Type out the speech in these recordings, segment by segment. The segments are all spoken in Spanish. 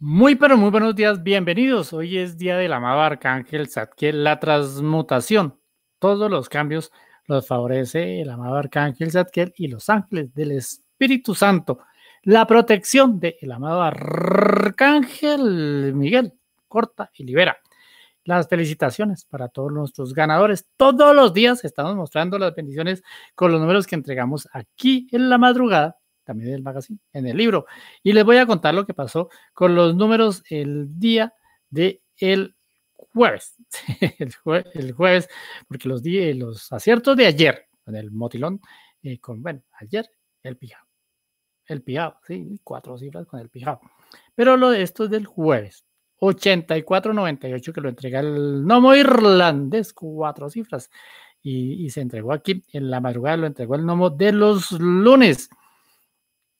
Muy pero muy buenos días, bienvenidos. Hoy es día del amado arcángel Zadkiel, la transmutación. Todos los cambios los favorece el amado arcángel Zadkiel y los ángeles del Espíritu Santo. La protección del amado arcángel Miguel, corta y libera. Las felicitaciones para todos nuestros ganadores. Todos los días estamos mostrando las bendiciones con los números que entregamos aquí en la madrugada también del magazine, en el libro. Y les voy a contar lo que pasó con los números el día de el jueves. el, jueves, porque los, eh, los aciertos de ayer, en el motilón, eh, con, bueno, ayer, el pijao. El pijao, sí, cuatro cifras con el pijao. Pero lo de esto es del jueves. 84.98 que lo entrega el Nomo irlandés, cuatro cifras. Y, y, se entregó aquí en la madrugada, lo entregó el Nomo de los lunes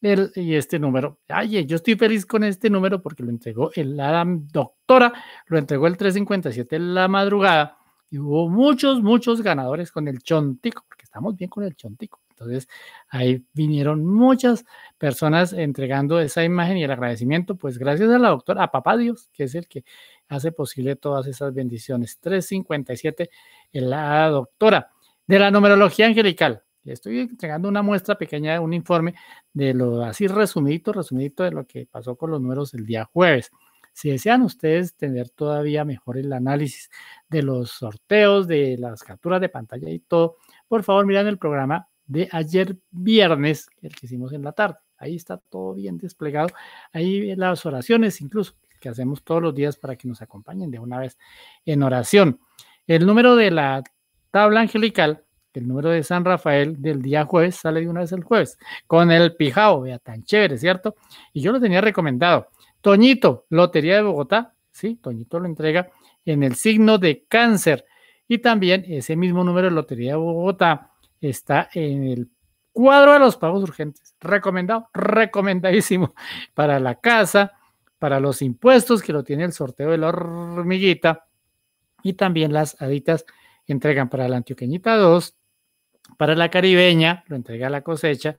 y este número. Ay, yo estoy feliz con este número porque lo entregó el, la doctora, lo entregó el 357 en la madrugada y hubo muchos, muchos ganadores con el chontico, porque estamos bien con el chontico. Entonces, ahí vinieron muchas personas entregando esa imagen y el agradecimiento, pues gracias a la doctora, a Papá Dios, que es el que hace posible todas esas bendiciones. 357, la doctora de la numerología angelical estoy entregando una muestra pequeña, un informe de lo así resumido resumidito de lo que pasó con los números el día jueves. Si desean ustedes tener todavía mejor el análisis de los sorteos, de las capturas de pantalla y todo, por favor miren el programa de ayer viernes, el que hicimos en la tarde. Ahí está todo bien desplegado. Ahí las oraciones incluso que hacemos todos los días para que nos acompañen de una vez en oración. El número de la tabla angelical el número de San Rafael del día jueves sale de una vez el jueves, con el pijao, vea, tan chévere, ¿cierto? Y yo lo tenía recomendado. Toñito, Lotería de Bogotá, sí, Toñito lo entrega en el signo de cáncer. Y también ese mismo número de Lotería de Bogotá está en el cuadro de los pagos urgentes. Recomendado, recomendadísimo para la casa, para los impuestos que lo tiene el sorteo de la hormiguita y también las aditas entregan para la antioqueñita 2, para la caribeña, lo entrega la cosecha.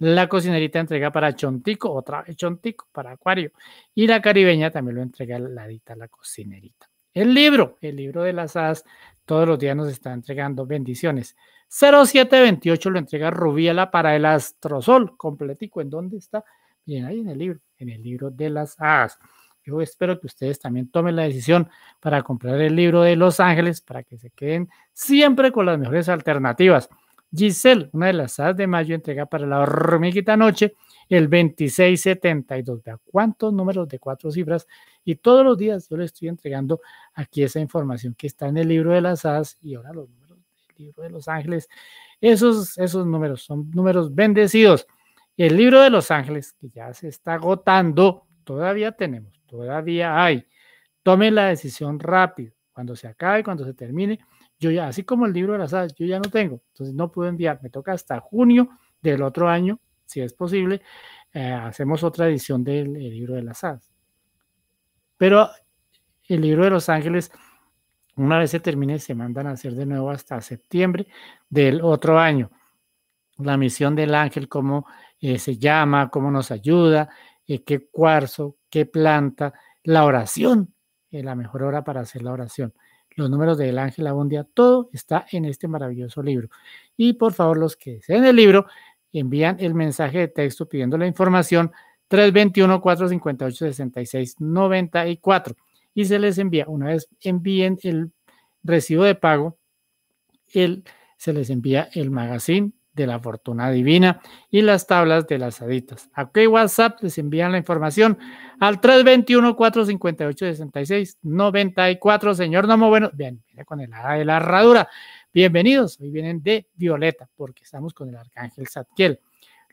La cocinerita entrega para Chontico, otra vez Chontico, para Acuario. Y la caribeña también lo entrega la la cocinerita. El libro, el libro de las as todos los días nos está entregando bendiciones. 0728 lo entrega Rubiela para el Astrosol, completico. ¿En dónde está? Bien, ahí en el libro, en el libro de las as yo espero que ustedes también tomen la decisión para comprar el libro de Los Ángeles para que se queden siempre con las mejores alternativas. Giselle, una de las hadas de mayo, entrega para la hormiguita noche el 2672. Vea cuántos números de cuatro cifras. Y todos los días yo le estoy entregando aquí esa información que está en el libro de las hadas y ahora los números del libro de los ángeles. Esos, esos números son números bendecidos. El libro de los ángeles, que ya se está agotando, todavía tenemos, todavía hay. tome la decisión rápido, cuando se acabe, cuando se termine. Yo ya, así como el libro de las hadas, yo ya no tengo, entonces no puedo enviar, me toca hasta junio del otro año, si es posible, eh, hacemos otra edición del libro de las hadas. Pero el libro de los ángeles, una vez se termine, se mandan a hacer de nuevo hasta septiembre del otro año. La misión del ángel, cómo eh, se llama, cómo nos ayuda, eh, qué cuarzo, qué planta, la oración, eh, la mejor hora para hacer la oración, los números del ángel Abundia, todo está en este maravilloso libro. Y por favor, los que deseen el libro, envían el mensaje de texto pidiendo la información 321-458-6694 y se les envía, una vez envíen el recibo de pago, el, se les envía el magazine de la fortuna divina y las tablas de las aditas. aquí WhatsApp les envían la información al 321-458-6694. Señor Nomo, bueno, bien, viene con el de la herradura. Bienvenidos, hoy vienen de Violeta porque estamos con el arcángel Satkiel.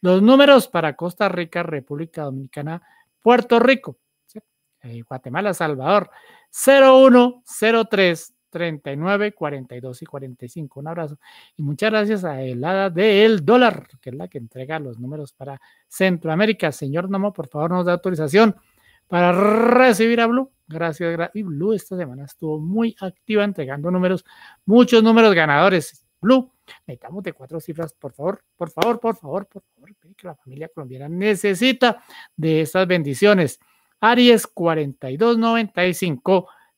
Los números para Costa Rica, República Dominicana, Puerto Rico, eh, Guatemala, Salvador, 0103 39, 42 y 45. Un abrazo y muchas gracias a Helada del Dólar, que es la que entrega los números para Centroamérica. Señor Nomo, por favor, nos da autorización para recibir a Blue. Gracias, Y Blue esta semana estuvo muy activa entregando números, muchos números ganadores. Blue, necesitamos de cuatro cifras, por favor, por favor, por favor, por favor, que la familia colombiana necesita de estas bendiciones. Aries 4295.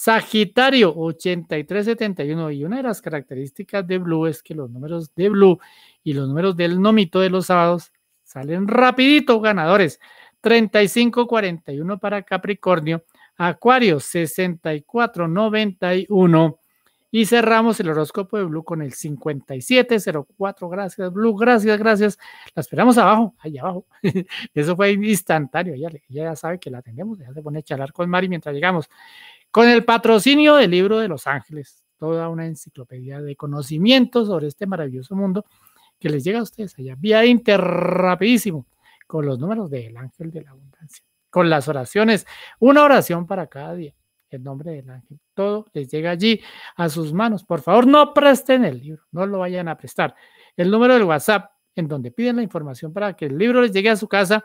Sagitario 8371 y una de las características de Blue es que los números de Blue y los números del nomito de los sábados salen rapidito ganadores. 3541 para Capricornio, Acuario 6491 y cerramos el horóscopo de Blue con el 5704. Gracias Blue, gracias, gracias. La esperamos abajo, allá abajo. Eso fue instantáneo, ya, ya sabe que la tenemos, ya se pone a charlar con Mari mientras llegamos con el patrocinio del libro de Los Ángeles, toda una enciclopedia de conocimientos sobre este maravilloso mundo que les llega a ustedes allá vía inter rapidísimo con los números del ángel de la abundancia, con las oraciones, una oración para cada día, el nombre del ángel, todo les llega allí a sus manos. Por favor, no presten el libro, no lo vayan a prestar. El número del WhatsApp en donde piden la información para que el libro les llegue a su casa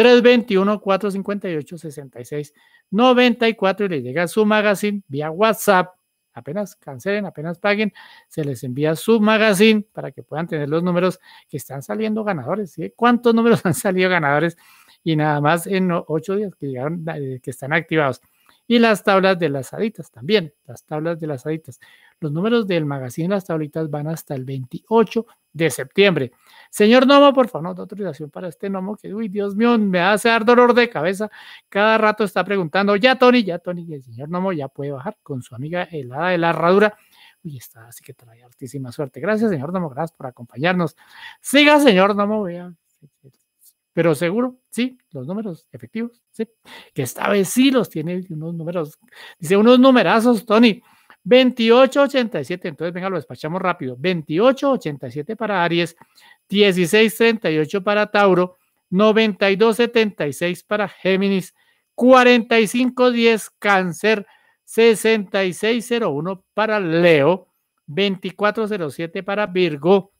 321-458-6694 y les llega su magazine vía WhatsApp. Apenas cancelen, apenas paguen, se les envía su magazine para que puedan tener los números que están saliendo ganadores. ¿Cuántos números han salido ganadores? Y nada más en ocho días que llegaron, eh, que están activados. Y las tablas de las aditas también, las tablas de las aditas. Los números del magazine Las Tablitas van hasta el 28 de septiembre. Señor Nomo, por favor, autorización para este Nomo que, uy, Dios mío, me hace dar dolor de cabeza. Cada rato está preguntando, ya Tony, ya Tony, el señor Nomo ya puede bajar con su amiga helada de la herradura. Uy, está, así que trae altísima suerte. Gracias, señor Nomo, gracias por acompañarnos. Siga, señor Nomo, vea pero seguro, sí, los números efectivos, sí, que esta vez sí los tiene unos números, dice unos numerazos, Tony. 2887, entonces venga, lo despachamos rápido. 2887 para Aries, 1638 para Tauro, 9276 para Géminis, 4510 Cáncer, 6601 para Leo, 2407 para Virgo,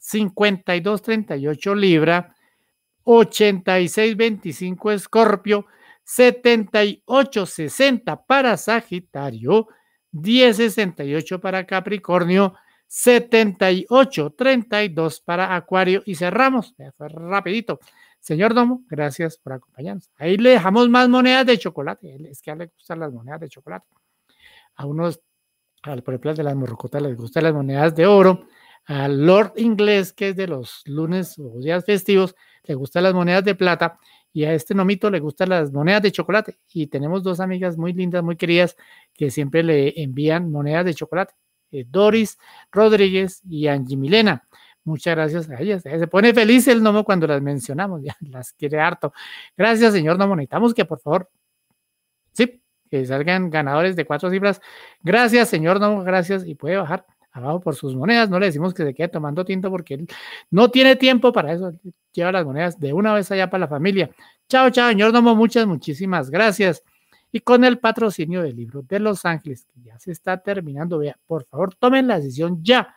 5238 Libra, 8625 Escorpio, 7860 para Sagitario, 1068 para Capricornio, 7832 para Acuario y cerramos. Fue rapidito. Señor Domo, gracias por acompañarnos. Ahí le dejamos más monedas de chocolate. Es que a él le gustan las monedas de chocolate. A unos, al, por de las morrocotas les gustan las monedas de oro. Al Lord Inglés, que es de los lunes o días festivos, le gustan las monedas de plata y a este nomito le gustan las monedas de chocolate. Y tenemos dos amigas muy lindas, muy queridas, que siempre le envían monedas de chocolate. Eh, Doris Rodríguez y Angie Milena. Muchas gracias a ellas. Eh, se pone feliz el Nomo cuando las mencionamos, ya las quiere harto. Gracias, señor Nomo. Necesitamos que por favor, sí, que salgan ganadores de cuatro cifras. Gracias, señor Nomo, gracias. Y puede bajar abajo por sus monedas, no le decimos que se quede tomando tinto porque él no tiene tiempo para eso. Lleva las monedas de una vez allá para la familia. Chao, chao, señor Nomo, muchas, muchísimas gracias. Y con el patrocinio del libro de Los Ángeles, que ya se está terminando, vea, por favor, tomen la decisión ya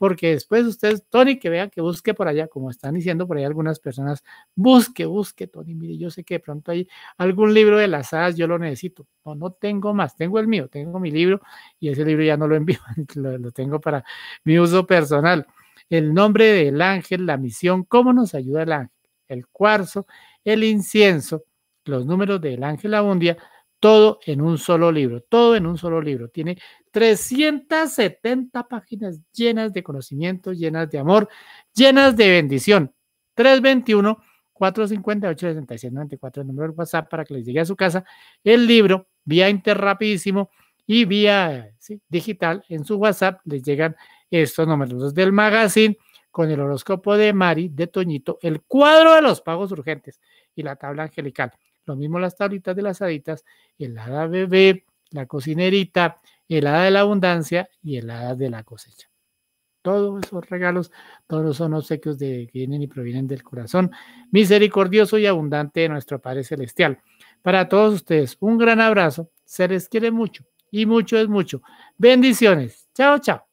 porque después ustedes, Tony, que vea que busque por allá, como están diciendo por ahí algunas personas, busque, busque, Tony, mire, yo sé que de pronto hay algún libro de las hadas, yo lo necesito, no, no tengo más, tengo el mío, tengo mi libro y ese libro ya no lo envío, lo, lo tengo para mi uso personal. El nombre del ángel, la misión, cómo nos ayuda el ángel, el cuarzo, el incienso, los números del ángel abundia, todo en un solo libro, todo en un solo libro. Tiene 370 páginas llenas de conocimiento, llenas de amor, llenas de bendición. 321 458 6694 el número del WhatsApp para que les llegue a su casa el libro vía interrapidísimo y vía digital en su WhatsApp les llegan estos números del magazine con el horóscopo de Mari, de Toñito, el cuadro de los pagos urgentes y la tabla angelical. Lo mismo las tablitas de las haditas, el hada bebé, la cocinerita, el hada de la abundancia y el hada de la cosecha. Todos esos regalos, todos son obsequios de, que vienen y provienen del corazón misericordioso y abundante de nuestro Padre Celestial. Para todos ustedes, un gran abrazo. Se les quiere mucho y mucho es mucho. Bendiciones. Chao, chao.